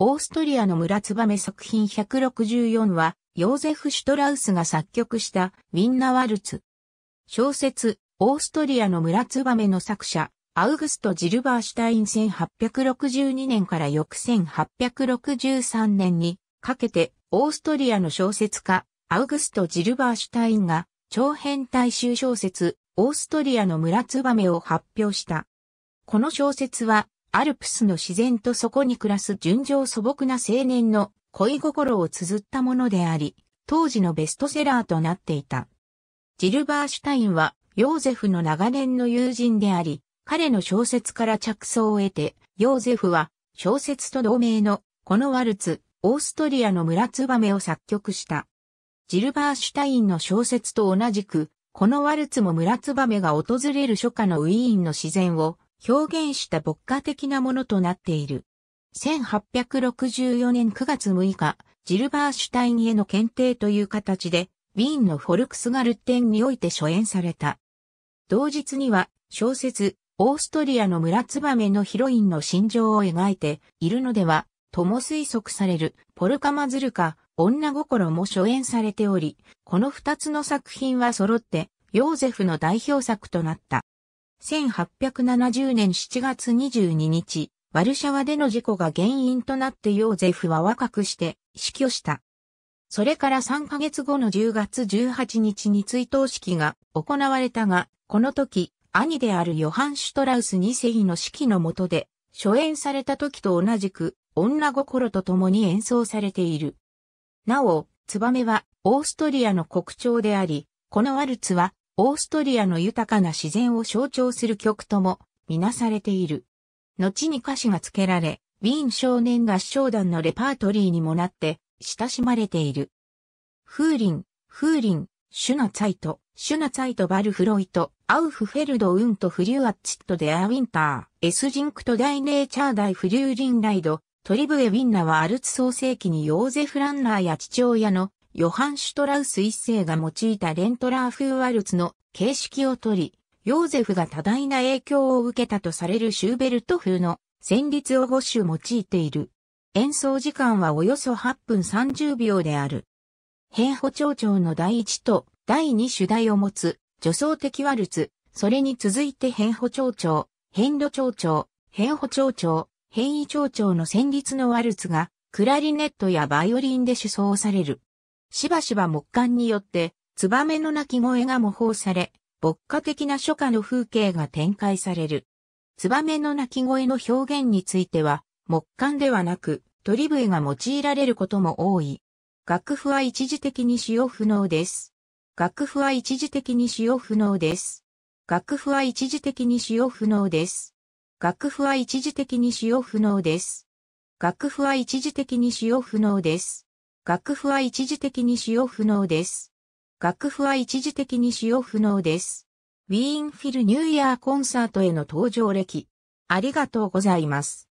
オーストリアの村燕作品164は、ヨーゼフ・シュトラウスが作曲したウィンナワルツ。小説、オーストリアの村燕の作者、アウグスト・ジルバーシュタイン1862年から翌1863年にかけて、オーストリアの小説家、アウグスト・ジルバーシュタインが、長編大衆小説、オーストリアの村燕を発表した。この小説は、アルプスの自然とそこに暮らす純情素朴な青年の恋心を綴ったものであり、当時のベストセラーとなっていた。ジルバーシュタインは、ヨーゼフの長年の友人であり、彼の小説から着想を得て、ヨーゼフは、小説と同名の、このワルツ、オーストリアの村燕を作曲した。ジルバーシュタインの小説と同じく、このワルツも村燕が訪れる初夏のウィーンの自然を、表現した牧歌的なものとなっている。1864年9月6日、ジルバーシュタインへの検定という形で、ウィーンのフォルクスガルテンにおいて初演された。同日には、小説、オーストリアの村燕のヒロインの心情を描いているのでは、とも推測される、ポルカマズルカ、女心も初演されており、この二つの作品は揃って、ヨーゼフの代表作となった。1870年7月22日、ワルシャワでの事故が原因となってヨーゼフは若くして死去した。それから3ヶ月後の10月18日に追悼式が行われたが、この時、兄であるヨハン・シュトラウス2世の指揮の下で、初演された時と同じく、女心と共に演奏されている。なお、ツバメはオーストリアの国鳥であり、このワルツはオーストリアの豊かな自然を象徴する曲ともみなされている。後に歌詞が付けられ、ウィーン少年合唱団のレパートリーにもなって親しまれている。風林、風林、シュナツァイト、シュナツァイトバルフロイト、アウフフェルドウントフリューアッチットデアウィンター、エスジンクトダイネーチャーダイフリューリンライド、トリブエウィンナはアルツ創世記にヨーゼフ・ランナーや父親のヨハン・シュトラウス一世が用いたレントラー風ワルツの形式をとり、ヨーゼフが多大な影響を受けたとされるシューベルト風の旋律を5種用いている。演奏時間はおよそ8分30秒である。変歩長調の第1と第2主題を持つ助走的ワルツ、それに続いて変歩長調、変路長調、変歩長調、変異長調の旋律のワルツがクラリネットやバイオリンで主奏される。しばしば木管によって、ツバメの鳴き声が模倣され、牧歌的な初夏の風景が展開される。ツバメの鳴き声の表現については、木管ではなく、鳥笛が用いられることも多い。楽譜は一時的に使用不能です。楽譜は一時的に使用不能です。楽譜は一時的に使用不能です。楽譜は一時的に使用不能です。楽譜は一時的に使用不能です。楽譜は一時的に使用不能です。楽譜は一時的に使用不能です。ウィーンフィルニューイヤーコンサートへの登場歴。ありがとうございます。